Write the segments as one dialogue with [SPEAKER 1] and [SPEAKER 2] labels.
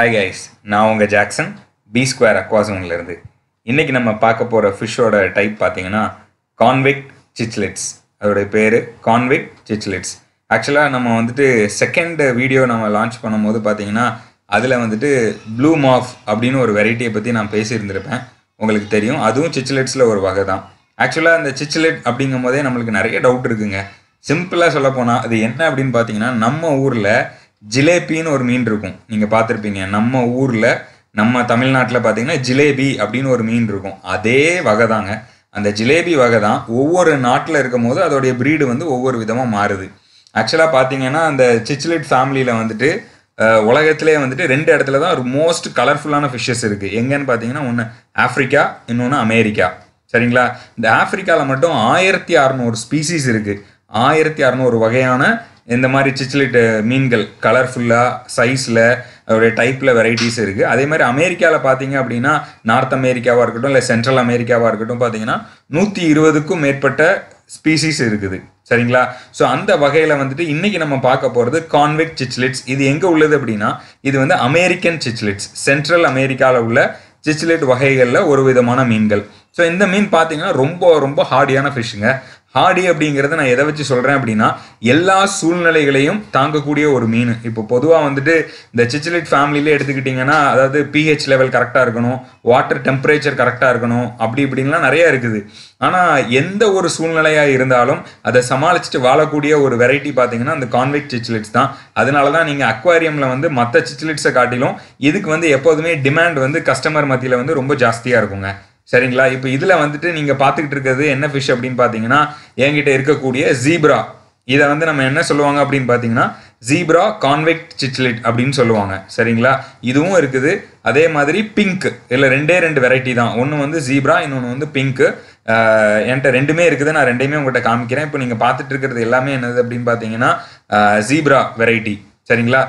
[SPEAKER 1] hi guys நான் உங்கள் Jackson B square அக்வாசூங்லேருந்து இன்றைக்கி நம்ம பார்க்க போகிற ஃபிஷ்ஷோட டைப் பார்த்தீங்கன்னா கான்விக் சிச்லெட்ஸ் அதோடைய பேர் கான்விக் சிச்லெட்ஸ் ஆக்சுவலாக நம்ம வந்துட்டு செகண்ட் வீடியோ நம்ம லான்ச் பண்ணும்போது பார்த்தீங்கன்னா அதில் வந்துட்டு ப்ளூ மாஃப் அப்படின்னு ஒரு வெரைட்டியை பற்றி நான் பேசியிருந்திருப்பேன் உங்களுக்கு தெரியும் அதுவும் சிச்லெட்ஸில் ஒரு வகை தான் ஆக்சுவலாக அந்த சிச்லெட் அப்படிங்கும் போதே நம்மளுக்கு நிறைய டவுட் இருக்குங்க சிம்பிளாக சொல்லப்போனால் அது என்ன அப்படின்னு பார்த்தீங்கன்னா நம்ம ஊரில் ஜிலேபின்னு ஒரு மீன் இருக்கும் நீங்கள் பார்த்துருப்பீங்க நம்ம ஊரில் நம்ம தமிழ்நாட்டில் பார்த்தீங்கன்னா ஜிலேபி அப்படின்னு ஒரு மீன் இருக்கும் அதே வகை தாங்க அந்த ஜிலேபி வகை தான் ஒவ்வொரு நாட்டில் இருக்கும் போது அதோடைய ப்ரீடு வந்து ஒவ்வொரு விதமாக மாறுது ஆக்சுவலாக பார்த்தீங்கன்னா அந்த சிச்சிலிட் ஃபேமிலியில் வந்துட்டு உலகத்திலே வந்துட்டு ரெண்டு இடத்துல தான் ஒரு மோஸ்ட் கலர்ஃபுல்லான ஃபிஷ்ஷஸ் இருக்குது எங்கேன்னு பார்த்தீங்கன்னா ஒன்று ஆஃப்ரிக்கா இன்னொன்று அமெரிக்கா சரிங்களா இந்த ஆஃப்ரிக்காவில் மட்டும் ஆயிரத்தி அறநூறு ஸ்பீசிஸ் இருக்குது ஆயிரத்தி அறநூறு வகையான இந்த மாதிரி சிச்சிலிட்டு மீன்கள் கலர்ஃபுல்லாக சைஸில் அதோடைய டைப்பில் வெரைட்டிஸ் இருக்குது அதே மாதிரி அமெரிக்காவில் பார்த்தீங்க அப்படின்னா நார்த் அமெரிக்காவாக இருக்கட்டும் இல்லை சென்ட்ரல் அமெரிக்காவாக இருக்கட்டும் பார்த்தீங்கன்னா நூற்றி இருபதுக்கும் மேற்பட்ட ஸ்பீசிஸ் இருக்குது சரிங்களா ஸோ அந்த வகையில் வந்துட்டு இன்றைக்கி நம்ம பார்க்க போகிறது கான்வெக்ட் சிச்சிலிட்ஸ் இது எங்கே உள்ளது அப்படின்னா இது வந்து அமெரிக்கன் சிச்சிலிட்ஸ் சென்ட்ரல் அமெரிக்காவில் உள்ள சிச்சிலிட் வகைகளில் ஒரு விதமான மீன்கள் ஸோ இந்த மீன் பார்த்தீங்கன்னா ரொம்ப ரொம்ப ஹார்டியான ஃபிஷ்ஷுங்க ஹாடி அப்படிங்கிறத நான் எதை வச்சு சொல்கிறேன் அப்படின்னா எல்லா சூழ்நிலைகளையும் தாங்கக்கூடிய ஒரு மீன் இப்போ பொதுவாக வந்துட்டு இந்த சிச்சிலிட் ஃபேமிலியிலே எடுத்துக்கிட்டிங்கன்னா அதாவது பிஹெச் லெவல் கரெக்டாக இருக்கணும் வாட்டர் டெம்பரேச்சர் கரெக்டாக இருக்கணும் அப்படி இப்படின்லாம் நிறையா இருக்குது ஆனால் எந்த ஒரு சூழ்நிலையாக இருந்தாலும் அதை சமாளிச்சுட்டு வாழக்கூடிய ஒரு வெரைட்டி பார்த்தீங்கன்னா அந்த கான்வெக்ட் சிச்சிலிட்ஸ் தான் அதனால தான் நீங்கள் அக்வாரியமில் வந்து மற்ற சிச்சிலிட்ஸை காட்டிலும் இதுக்கு வந்து எப்போதுமே டிமாண்ட் வந்து கஸ்டமர் மத்தியில் வந்து ரொம்ப ஜாஸ்தியாக இருக்குங்க சரிங்களா இப்போ இதில் வந்துட்டு நீங்கள் பார்த்துக்கிட்டு இருக்கிறது என்ன ஃபிஷ் அப்படின்னு பார்த்தீங்கன்னா என்கிட்ட இருக்கக்கூடிய ஜீப்ரா இதை வந்து நம்ம என்ன சொல்லுவாங்க அப்படின்னு பார்த்தீங்கன்னா ஜீப்ரா கான்வெக்ட் சிச்சலிட் அப்படின்னு சொல்லுவாங்க சரிங்களா இதுவும் இருக்குது அதே மாதிரி பிங்க் இதில் ரெண்டே ரெண்டு வெரைட்டி தான் ஒன்று வந்து ஜீப்ரா இன்னொன்று வந்து பிங்க்கு என்கிட்ட ரெண்டுமே இருக்குது நான் ரெண்டுமே உங்கள்கிட்ட காமிக்கிறேன் இப்போ நீங்கள் பார்த்துட்டு இருக்கிறது எல்லாமே என்னது அப்படின்னு பார்த்தீங்கன்னா ஜீப்ரா வெரைட்டி சரிங்களா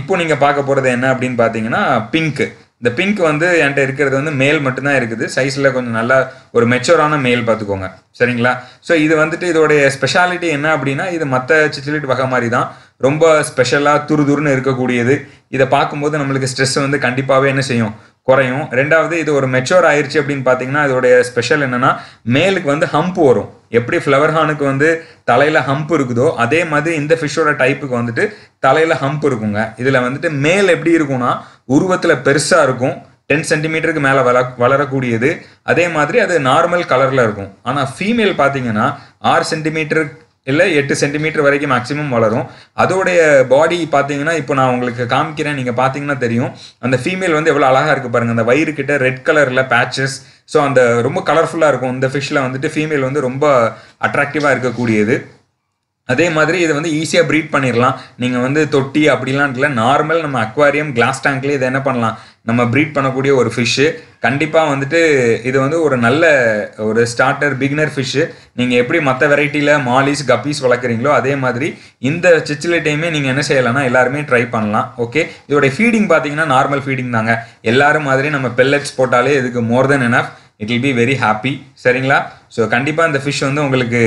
[SPEAKER 1] இப்போ நீங்கள் பார்க்க போகிறது என்ன அப்படின்னு பார்த்தீங்கன்னா பிங்க்கு இந்த பிங்க் வந்து என்கிட்ட இருக்கிறது வந்து மேல் மட்டும்தான் இருக்குது சைஸில் கொஞ்சம் நல்லா ஒரு மெச்சோரான மேல் பார்த்துக்கோங்க சரிங்களா ஸோ இது வந்துட்டு இதோடைய ஸ்பெஷாலிட்டி என்ன அப்படின்னா இது மற்ற சிச்சிலிட் வகை மாதிரி தான் ரொம்ப ஸ்பெஷலாக துருதுருன்னு இருக்கக்கூடியது இதை பார்க்கும்போது நம்மளுக்கு ஸ்ட்ரெஸ் வந்து கண்டிப்பாகவே என்ன செய்யும் குறையும் ரெண்டாவது இது ஒரு மெச்சோர் ஆயிடுச்சு அப்படின்னு பார்த்தீங்கன்னா இதோடைய ஸ்பெஷல் என்னென்னா மேலுக்கு வந்து ஹம்ப் வரும் எப்படி ஃப்ளவர் ஹானுக்கு வந்து தலையில் ஹம்ப் இருக்குதோ அதே மாதிரி இந்த ஃபிஷ்ஷோட டைப்புக்கு வந்துட்டு தலையில் ஹம்ப் இருக்குங்க இதில் வந்துட்டு மேல் எப்படி இருக்கும்னா உருவத்தில் பெருசாக இருக்கும் டென் சென்டிமீட்டருக்கு மேலே வள வளரக்கூடியது அதே மாதிரி அது நார்மல் கலரில் இருக்கும் ஆனால் ஃபீமேல் பார்த்தீங்கன்னா ஆறு சென்டிமீட்டருக்கு இல்லை எட்டு சென்டிமீட்டர் வரைக்கும் மேக்ஸிமம் வளரும் அதோடைய பாடி பார்த்தீங்கன்னா இப்போ நான் உங்களுக்கு காமிக்கிறேன் நீங்கள் பார்த்தீங்கன்னா தெரியும் அந்த ஃபீமேல் வந்து எவ்வளோ அழகாக இருக்குது பாருங்கள் அந்த வயிறு கிட்ட ரெட் கலரில் பேச்சஸ் ஸோ அந்த ரொம்ப கலர்ஃபுல்லாக இருக்கும் இந்த ஃபிஷ்ஷில் வந்துட்டு ஃபீமேல் வந்து ரொம்ப அட்ராக்டிவாக இருக்கக்கூடியது அதே மாதிரி இதை வந்து ஈஸியாக ப்ரீட் பண்ணிடலாம் நீங்கள் வந்து தொட்டி அப்படிலாம் இல்லை நார்மல் நம்ம அக்வாரியம் கிளாஸ் டேங்க்லேயே இதை என்ன பண்ணலாம் நம்ம ப்ரீட் பண்ணக்கூடிய ஒரு ஃபிஷ்ஷு கண்டிப்பாக வந்துட்டு இது வந்து ஒரு நல்ல ஒரு ஸ்டார்டர் பிகினர் ஃபிஷ்ஷு நீங்கள் எப்படி மற்ற வெரைட்டியில் மாலிஸ் கப்பீஸ் வளர்க்குறீங்களோ அதே மாதிரி இந்த சிச்சிலேட்டையுமே நீங்கள் என்ன செய்யலாம்னா எல்லாருமே ட்ரை பண்ணலாம் ஓகே இதோடைய ஃபீடிங் பார்த்தீங்கன்னா நார்மல் ஃபீடிங் தாங்க எல்லாரும் மாதிரி நம்ம பெல்லட்ஸ் போட்டாலே இதுக்கு more than enough it will be very happy சரிங்களா ஸோ கண்டிப்பாக இந்த ஃபிஷ் வந்து உங்களுக்கு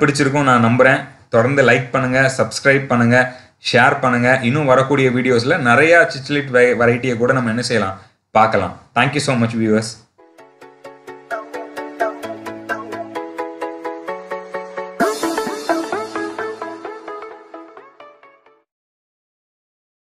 [SPEAKER 1] பிடிச்சிருக்கும் நான் நம்புகிறேன் தொடர்ந்து லைக் பண்ணுங்கள் சப்ஸ்கிரைப் பண்ணுங்கள் ஷேர் பண்ணுங்கள் இன்னும் வரக்கூடிய வீடியோஸில் நிறையா சிச்சிலிட் வெரைட்டியை கூட நம்ம என்ன செய்யலாம் பார்க்கலாம் தேங்க்யூ ஸோ மச் வியூவர்ஸ்